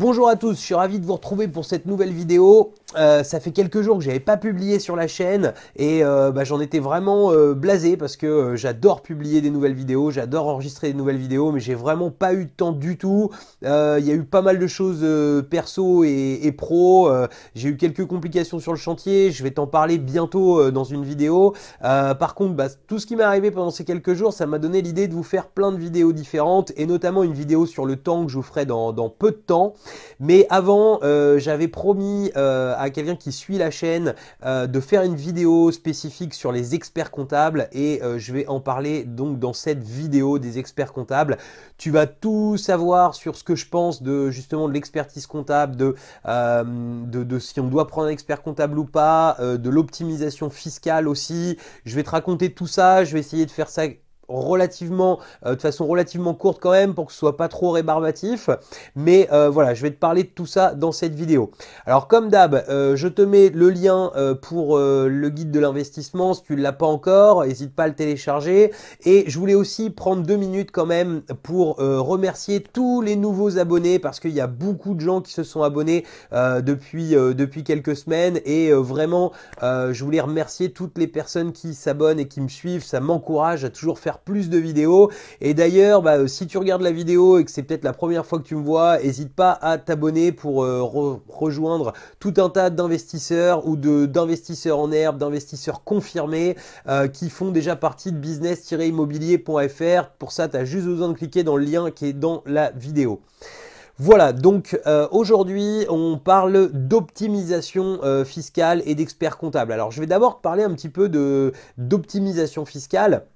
Bonjour à tous, je suis ravi de vous retrouver pour cette nouvelle vidéo. Euh, ça fait quelques jours que j'avais pas publié sur la chaîne et euh, bah, j'en étais vraiment euh, blasé parce que j'adore publier des nouvelles vidéos, j'adore enregistrer des nouvelles vidéos, mais j'ai vraiment pas eu de temps du tout. Il y a eu pas mal de choses perso et, et pro. j'ai eu quelques complications sur le chantier. Je vais t'en parler bientôt dans une vidéo. par contre, bah, tout ce qui m'est arrivé pendant ces quelques jours, ça m'a donné l'idée de vous faire plein de vidéos différentes et notamment une vidéo sur le temps que je vous ferai dans, dans peu de temps. Mais avant, j'avais promis à quelqu'un qui suit la chaîne euh, de faire une vidéo spécifique sur les experts comptables et euh, je vais en parler donc dans cette vidéo des experts comptables. Tu vas tout savoir sur ce que je pense de justement de l'expertise comptable, de, euh, de, si on doit prendre un expert comptable ou pas, de l'optimisation fiscale aussi. Je vais te raconter tout ça, je vais essayer de faire ça relativement, euh, de façon relativement courte quand même pour que ce soit pas trop rébarbatif. Mais euh, voilà, je vais te parler de tout ça dans cette vidéo. Alors comme d'hab, euh, je te mets le lien pour le guide de l'investissement si tu ne l'as pas encore, n'hésite pas à le télécharger. Et je voulais aussi prendre deux minutes quand même pour remercier tous les nouveaux abonnés parce qu'il y a beaucoup de gens qui se sont abonnés depuis, depuis quelques semaines et vraiment je voulais remercier toutes les personnes qui s'abonnent et qui me suivent, ça m'encourage à toujours faire plus de vidéos. Et d'ailleurs, bah, euh, si tu regardes la vidéo et que c'est peut-être la première fois que tu me vois, n'hésite pas à t'abonner pour euh, rejoindre tout un tas d'investisseurs ou d'investisseurs en herbe, d'investisseurs confirmés euh, qui font déjà partie de business-immobilier.fr. Pour ça, tu as juste besoin de cliquer dans le lien qui est dans la vidéo. Voilà, donc aujourd'hui on parle d'optimisation fiscale et d'expert comptable. Alors je vais d'abord parler un petit peu d'optimisation fiscale.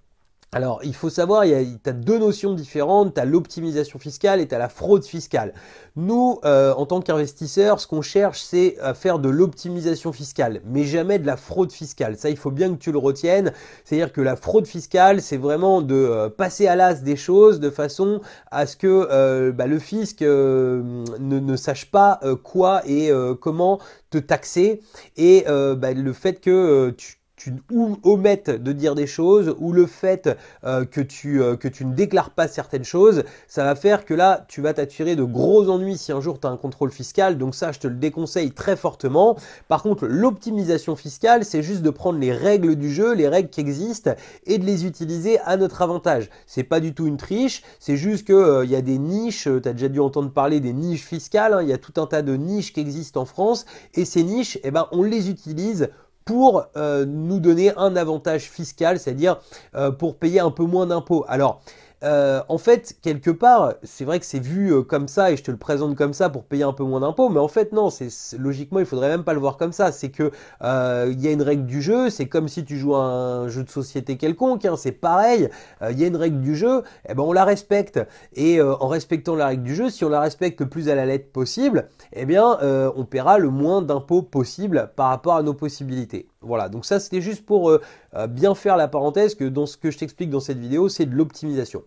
Alors, il faut savoir, tu as deux notions différentes, tu as l'optimisation fiscale et tu as la fraude fiscale. Nous, euh, en tant qu'investisseurs, ce qu'on cherche, c'est à faire de l'optimisation fiscale, mais jamais de la fraude fiscale. Ça, il faut bien que tu le retiennes. C'est-à-dire que la fraude fiscale, c'est vraiment de euh, passer à l'as des choses de façon à ce que euh, bah, le fisc ne, sache pas quoi et comment te taxer. Et bah, le fait que tu tu, ou de dire des choses, ou le fait euh, euh, que, tu, ne déclares pas certaines choses, ça va faire que là, tu vas t'attirer de gros ennuis si un jour tu as un contrôle fiscal. Donc ça, je te le déconseille très fortement. Par contre, l'optimisation fiscale, c'est juste de prendre les règles du jeu, les règles qui existent, et de les utiliser à notre avantage. C'est pas du tout une triche, c'est juste qu'il euh, y a des niches, tu as déjà dû entendre parler des niches fiscales, hein. il y a tout un tas de niches qui existent en France, et ces niches, eh ben, on les utilise pour euh, nous donner un avantage fiscal, c'est-à-dire euh, pour payer un peu moins d'impôts. Alors, euh, en fait, quelque part, c'est vrai que c'est vu euh, comme ça et je te le présente comme ça pour payer un peu moins d'impôts, mais en fait non, c'est logiquement il faudrait même pas le voir comme ça. C'est que il euh, y a une règle du jeu, c'est comme si tu joues à un jeu de société quelconque, hein, c'est pareil. Il y a une règle du jeu, eh ben on la respecte et en respectant la règle du jeu, si on la respecte le plus à la lettre possible, eh bien on paiera le moins d'impôts possible par rapport à nos possibilités. Voilà, donc ça c'était juste pour euh, euh, bien faire la parenthèse que dans ce que je t'explique dans cette vidéo, c'est de l'optimisation.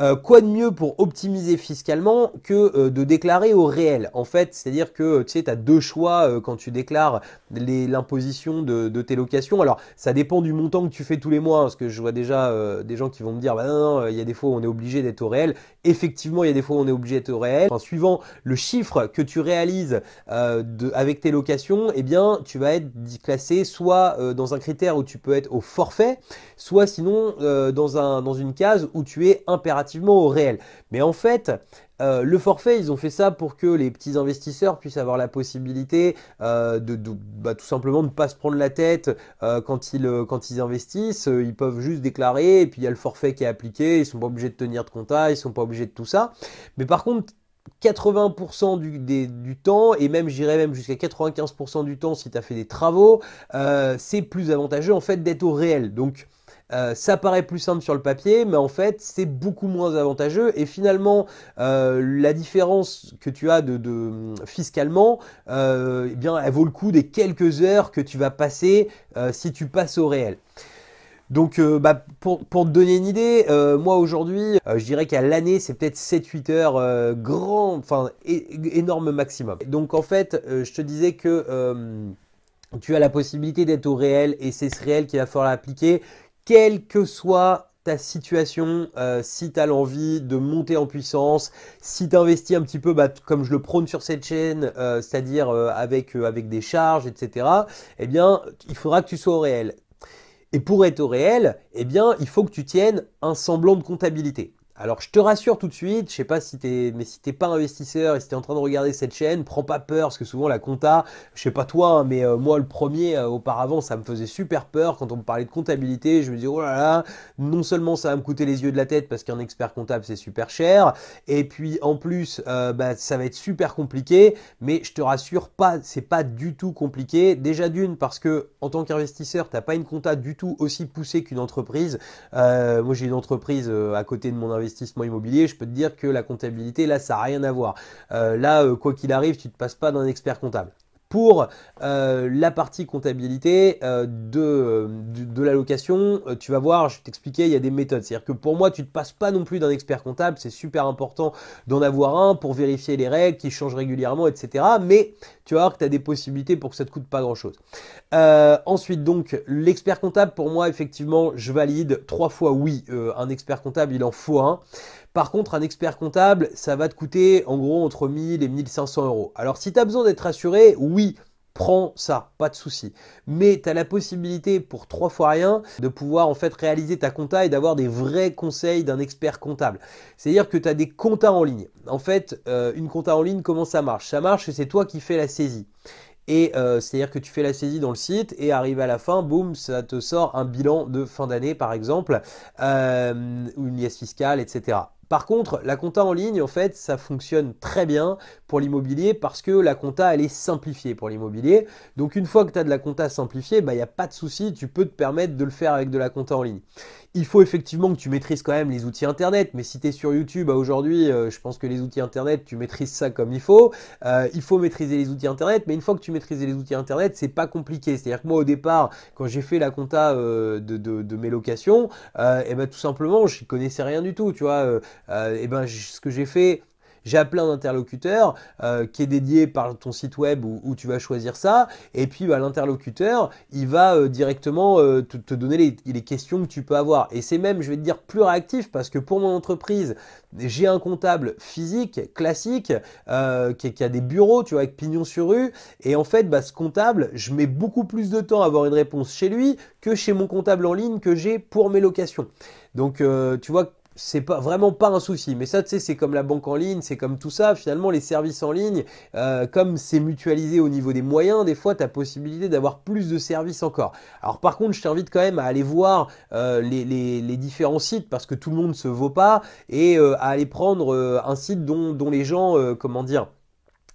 Euh, quoi de mieux pour optimiser fiscalement que euh, de déclarer au réel En fait, c'est-à-dire que tu sais, as deux choix euh, quand tu déclares l'imposition de, de, tes locations. Alors, ça dépend du montant que tu fais tous les mois, hein, parce que je vois déjà des gens qui vont me dire, bah non, il y a des fois où on est obligé d'être au réel. Effectivement, il y a des fois où on est obligé d'être au réel. En suivant le chiffre que tu réalises avec tes locations, eh bien, tu vas être classé soit dans un critère où tu peux être au forfait, soit sinon dans, un, dans une case où tu es impératif au réel. Mais en fait, euh, le forfait, ils ont fait ça pour que les petits investisseurs puissent avoir la possibilité euh, de, bah, tout simplement ne pas se prendre la tête euh, quand, ils, quand ils investissent. Ils peuvent juste déclarer et puis il y a le forfait qui est appliqué. Ils sont pas obligés de tenir de compta, ils sont pas obligés de tout ça. Mais par contre, 80% du, du, temps, et même j'irais même jusqu'à 95% du temps si tu as fait des travaux, c'est plus avantageux en fait d'être au réel. Donc euh, ça paraît plus simple sur le papier, mais en fait, c'est beaucoup moins avantageux. Et finalement, euh, la différence que tu as de, fiscalement, euh, eh bien, elle vaut le coup des quelques heures que tu vas passer si tu passes au réel. Donc bah, pour, te donner une idée, moi aujourd'hui, je dirais qu'à l'année, c'est peut-être 7-8 heures grand, enfin énorme maximum. Donc en fait, je te disais que tu as la possibilité d'être au réel et c'est ce réel qu'il va falloir appliquer quelle que soit ta situation, euh, si tu as l'envie de monter en puissance, si tu investis un petit peu bah, comme je le prône sur cette chaîne, euh, c'est-à-dire euh, avec, avec des charges, etc., eh bien, il faudra que tu sois au réel. Et pour être au réel, eh bien, il faut que tu tiennes un semblant de comptabilité. Alors je te rassure tout de suite, je sais pas si t'es, mais si t'es pas investisseur et si es en train de regarder cette chaîne, prends pas peur parce que souvent la compta, je sais pas toi, hein, mais euh, moi le premier euh, auparavant ça me faisait super peur quand on me parlait de comptabilité, je me disais oh là là, non seulement ça va me coûter les yeux de la tête parce qu'un expert comptable c'est super cher, et puis en plus euh, bah, ça va être super compliqué, mais je te rassure pas, c'est pas du tout compliqué. Déjà d'une parce que en tant qu'investisseur tu n'as pas une compta du tout aussi poussée qu'une entreprise. moi j'ai une entreprise à côté de mon investisseur Investissement immobilier, je peux te dire que la comptabilité, là, ça n'a rien à voir. Euh, là, euh, quoi qu'il arrive, tu ne te passes pas d'un expert comptable pour euh, la partie comptabilité euh, de, de, location, l'allocation, euh, tu vas voir, je t'expliquais, il y a des méthodes. C'est-à-dire que pour moi, tu ne te passes pas non plus d'un expert comptable, c'est super important d'en avoir un pour vérifier les règles qui changent régulièrement, etc. Mais tu vas voir que tu as des possibilités pour que ça ne te coûte pas grand-chose. ensuite, donc, l'expert comptable, pour moi, effectivement, je valide trois fois oui. un expert comptable, il en faut un. Par contre, un expert comptable, ça va te coûter en gros entre 1000 et 1500 euros. Alors si tu as besoin d'être assuré, oui, prends ça, pas de souci. Mais tu as la possibilité pour trois fois rien de pouvoir en fait réaliser ta compta et d'avoir des vrais conseils d'un expert comptable. C'est-à-dire que tu as des comptas en ligne. En fait, euh, une compta en ligne, comment ça marche Ça marche, c'est toi qui fais la saisie. Et euh, c'est-à-dire que tu fais la saisie dans le site et arrive à la fin, boum, ça te sort un bilan de fin d'année par exemple, euh, ou une liasse fiscale, etc. Par contre, la compta en ligne, en fait, ça fonctionne très bien pour l'immobilier parce que la compta, elle est simplifiée pour l'immobilier. Donc, une fois que tu as de la compta simplifiée, il bah, n'y a pas de souci, tu peux te permettre de le faire avec de la compta en ligne. Il faut effectivement que tu maîtrises quand même les outils Internet, mais si tu es sur YouTube bah, aujourd'hui, euh, je pense que les outils Internet, tu maîtrises ça comme il faut. Euh, il faut maîtriser les outils Internet, mais une fois que tu maîtrises les outils Internet, c'est pas compliqué. C'est-à-dire que moi, au départ, quand j'ai fait la compta euh, de, mes locations, et ben, tout simplement, je connaissais rien du tout, tu vois et euh, eh ben, ce que j'ai fait, j'ai appelé un interlocuteur euh, qui est dédié par ton site web où, tu vas choisir ça. Et puis bah, l'interlocuteur, il va euh, directement te, donner les, questions que tu peux avoir. Et c'est même, je vais te dire, plus réactif parce que pour mon entreprise, j'ai un comptable physique, classique, qui, a des bureaux, tu vois, avec pignon sur rue. Et en fait, bah, ce comptable, je mets beaucoup plus de temps à avoir une réponse chez lui que chez mon comptable en ligne que j'ai pour mes locations. Donc, tu vois, c'est pas vraiment pas un souci. Mais ça, tu sais, c'est comme la banque en ligne, c'est comme tout ça. Finalement, les services en ligne, euh, comme c'est mutualisé au niveau des moyens, des fois, tu as possibilité d'avoir plus de services encore. Alors par contre, je t'invite quand même à aller voir euh, les, différents sites parce que tout le monde se vaut pas et euh, à aller prendre un site dont, dont les gens, comment dire,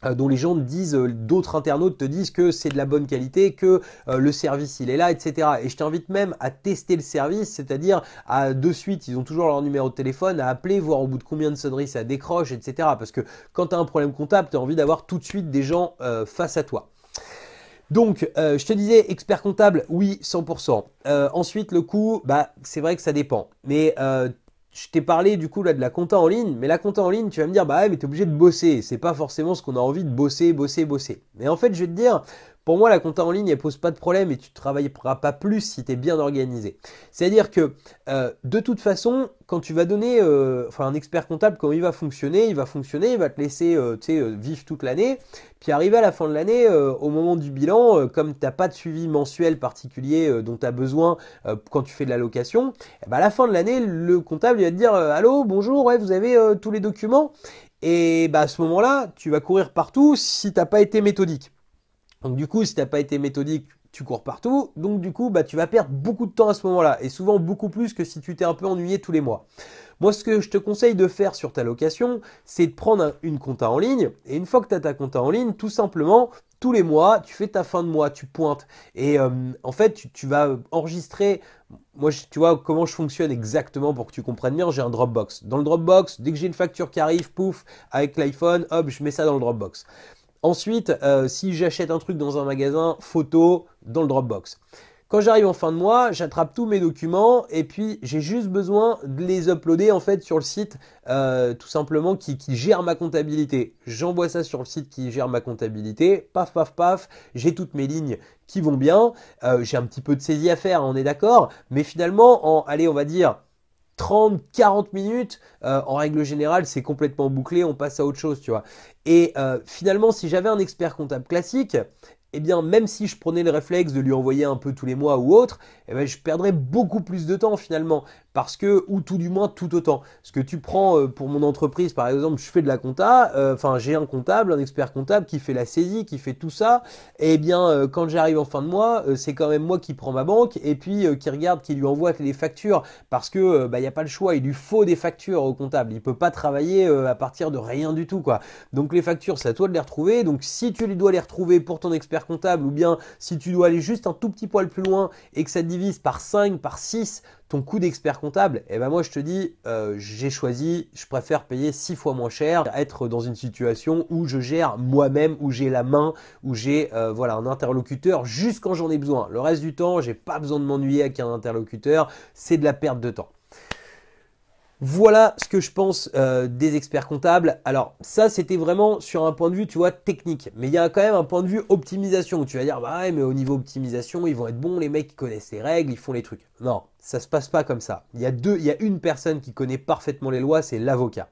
euh, dont les gens disent, euh, d'autres internautes te disent que c'est de la bonne qualité, que euh, le service il est là, etc. Et je t'invite même à tester le service, c'est-à-dire à de suite, ils ont toujours leur numéro de téléphone, à appeler, voir au bout de combien de sonneries ça décroche, etc. Parce que quand tu as un problème comptable, tu as envie d'avoir tout de suite des gens face à toi. Donc, je te disais, expert comptable, oui, 100%. ensuite, le coût, bah, c'est vrai que ça dépend. Mais je t'ai parlé du coup là de la compta en ligne, mais la compta en ligne, tu vas me dire, bah ouais, mais t'es obligé de bosser. C'est pas forcément ce qu'on a envie de bosser, bosser, bosser. Mais en fait, je vais te dire, pour moi, la compta en ligne, elle pose pas de problème et tu ne travailleras pas plus si tu es bien organisé. C'est-à-dire que euh, de toute façon, quand tu vas donner, euh, enfin un expert comptable, quand il va fonctionner Il va fonctionner, il va te laisser euh, euh vivre toute l'année, puis arriver à la fin de l'année, au moment du bilan, comme tu n'as pas de suivi mensuel particulier dont tu as besoin quand tu fais de la location, eh ben, à la fin de l'année, le comptable il va te dire Allô, bonjour, ouais, vous avez tous les documents et bah, à ce moment-là, tu vas courir partout si tu n'as pas été méthodique. Donc du coup, si tu n'as pas été méthodique, tu cours partout. Donc du coup, bah, tu vas perdre beaucoup de temps à ce moment-là. Et souvent beaucoup plus que si tu t'es un peu ennuyé tous les mois. Moi, ce que je te conseille de faire sur ta location, c'est de prendre une compta en ligne. Et une fois que tu as ta compta en ligne, tout simplement, tous les mois, tu fais ta fin de mois, tu pointes. Et euh, en fait, tu, vas enregistrer. Moi, tu vois comment je fonctionne exactement pour que tu comprennes bien. J'ai un Dropbox. Dans le Dropbox, dès que j'ai une facture qui arrive, pouf, avec l'iPhone, hop, je mets ça dans le Dropbox. Ensuite, euh, si j'achète un truc dans un magasin, photo dans le Dropbox. Quand j'arrive en fin de mois, j'attrape tous mes documents et puis j'ai juste besoin de les uploader en fait sur le site euh, tout simplement qui, gère ma comptabilité. J'envoie ça sur le site qui gère ma comptabilité. Paf, paf, paf. J'ai toutes mes lignes qui vont bien. Euh, j'ai un petit peu de saisie à faire, on est d'accord. Mais finalement, en, allez, on va dire 30, 40 minutes, euh, en règle générale, c'est complètement bouclé, on passe à autre chose, tu vois. Et euh, finalement, si j'avais un expert comptable classique, eh bien, même si je prenais le réflexe de lui envoyer un peu tous les mois ou autre, eh ben, je perdrais beaucoup plus de temps finalement parce que, ou tout du moins tout autant. Ce que tu prends euh, pour mon entreprise, par exemple, je fais de la compta, euh, enfin j'ai un comptable, un expert comptable qui fait la saisie, qui fait tout ça, et eh bien euh, quand j'arrive en fin de mois, c'est quand même moi qui prends ma banque et puis qui regarde, qui lui envoie les factures, parce que bah, il n'y a pas le choix, il lui faut des factures au comptable, il ne peut pas travailler à partir de rien du tout quoi. Donc les factures, c'est à toi de les retrouver. Donc si tu dois les retrouver pour ton expert comptable, ou bien si tu dois aller juste un tout petit poil plus loin et que ça te divise par 5, par 6 ton coût d'expert comptable, et eh ben moi je te dis, euh, j'ai choisi, je préfère payer six fois moins cher, être dans une situation où je gère moi-même, où j'ai la main, où j'ai euh, voilà un interlocuteur juste quand j'en ai besoin. Le reste du temps, j'ai pas besoin de m'ennuyer avec un interlocuteur, c'est de la perte de temps. Voilà ce que je pense euh, des experts comptables. Alors ça, c'était vraiment sur un point de vue, tu vois, technique. Mais il y a quand même un point de vue optimisation tu vas dire, bah ouais, mais au niveau optimisation, ils vont être bons, les mecs qui connaissent les règles, ils font les trucs. Non, ça se passe pas comme ça. Il y a deux, il y a une personne qui connaît parfaitement les lois, c'est l'avocat.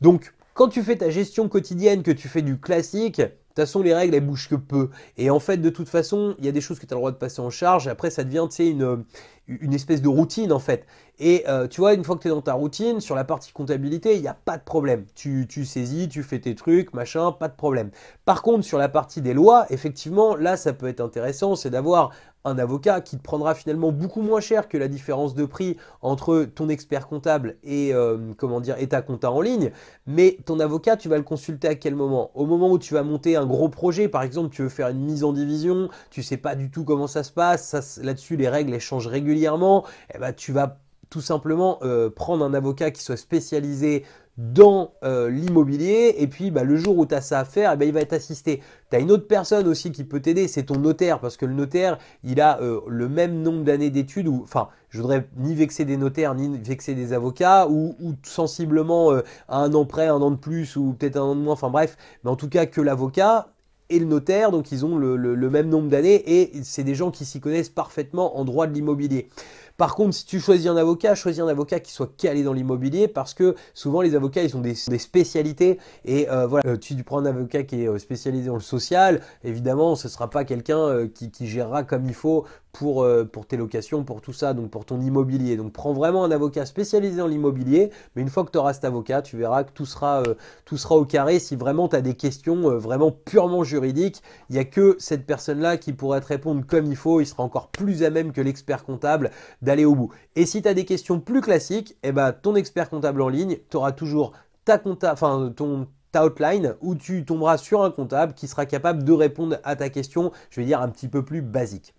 Donc quand tu fais ta gestion quotidienne, que tu fais du classique, de toute façon, les règles, elles bougent que peu. Et en fait, de toute façon, il y a des choses que tu as le droit de passer en charge. après, ça devient, tu sais, une, une espèce de routine, en fait. Et euh, tu vois, une fois que tu es dans ta routine, sur la partie comptabilité, il n'y a pas de problème. Tu, tu, saisis, tu fais tes trucs, machin, pas de problème. Par contre, sur la partie des lois, effectivement, là, ça peut être intéressant, c'est d'avoir un avocat qui te prendra finalement beaucoup moins cher que la différence de prix entre ton expert comptable et euh, comment dire et ta compta en ligne. Mais ton avocat, tu vas le consulter à quel moment Au moment où tu vas monter un gros projet, par exemple, tu veux faire une mise en division, tu sais pas du tout comment ça se passe, là-dessus les règles elles changent régulièrement, et eh ben, tu vas tout simplement euh, prendre un avocat qui soit spécialisé dans euh, l'immobilier et puis bah, le jour où tu as ça à faire, eh ben, il va être assisté. Tu as une autre personne aussi qui peut t'aider, c'est ton notaire parce que le notaire, il a euh, le même nombre d'années d'études ou enfin, je voudrais ni vexer des notaires ni vexer des avocats ou, sensiblement un an près, un an de plus ou peut-être un an de moins, enfin bref, mais en tout cas que l'avocat et le notaire, donc ils ont le même nombre d'années et c'est des gens qui s'y connaissent parfaitement en droit de l'immobilier. Par contre, si tu choisis un avocat, choisis un avocat qui soit calé dans l'immobilier parce que souvent les avocats, ils ont des, spécialités et euh, voilà, euh, tu prends un avocat qui est euh, spécialisé dans le social, évidemment, ce ne sera pas quelqu'un qui, gérera comme il faut pour, pour, tes locations, pour tout ça, donc pour ton immobilier. Donc prends vraiment un avocat spécialisé dans l'immobilier, mais une fois que tu auras cet avocat, tu verras que tout sera, tout sera au carré. Si vraiment tu as des questions vraiment purement juridiques, il n'y a que cette personne-là qui pourrait te répondre comme il faut, il sera encore plus à même que l'expert comptable d'aller au bout. Et si tu as des questions plus classiques, eh ben, ton expert comptable en ligne, tu auras toujours ta enfin ton ta outline où tu tomberas sur un comptable qui sera capable de répondre à ta question, je vais dire un petit peu plus basique.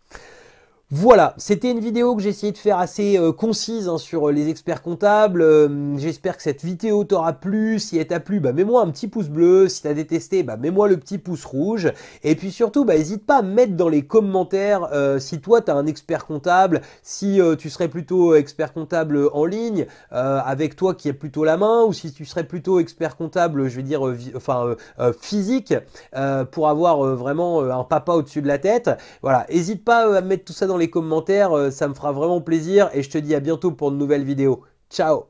Voilà, c'était une vidéo que j'ai essayé de faire assez euh, concise hein, sur euh, les experts comptables. Euh, j'espère que cette vidéo t'aura plu. Si elle t'a plu, bah, mets-moi un petit pouce bleu. Si t'as détesté, bah, mets-moi le petit pouce rouge. Et puis surtout, n'hésite bah, pas à mettre dans les commentaires si toi t'as un expert comptable, si tu serais plutôt expert comptable en ligne, avec toi qui a plutôt la main, ou si tu serais plutôt expert comptable, je vais dire, enfin physique, pour avoir vraiment un papa au-dessus de la tête. Voilà, n'hésite pas à mettre tout ça dans les commentaires, euh, ça me fera vraiment plaisir et je te dis à bientôt pour de nouvelles vidéos. Ciao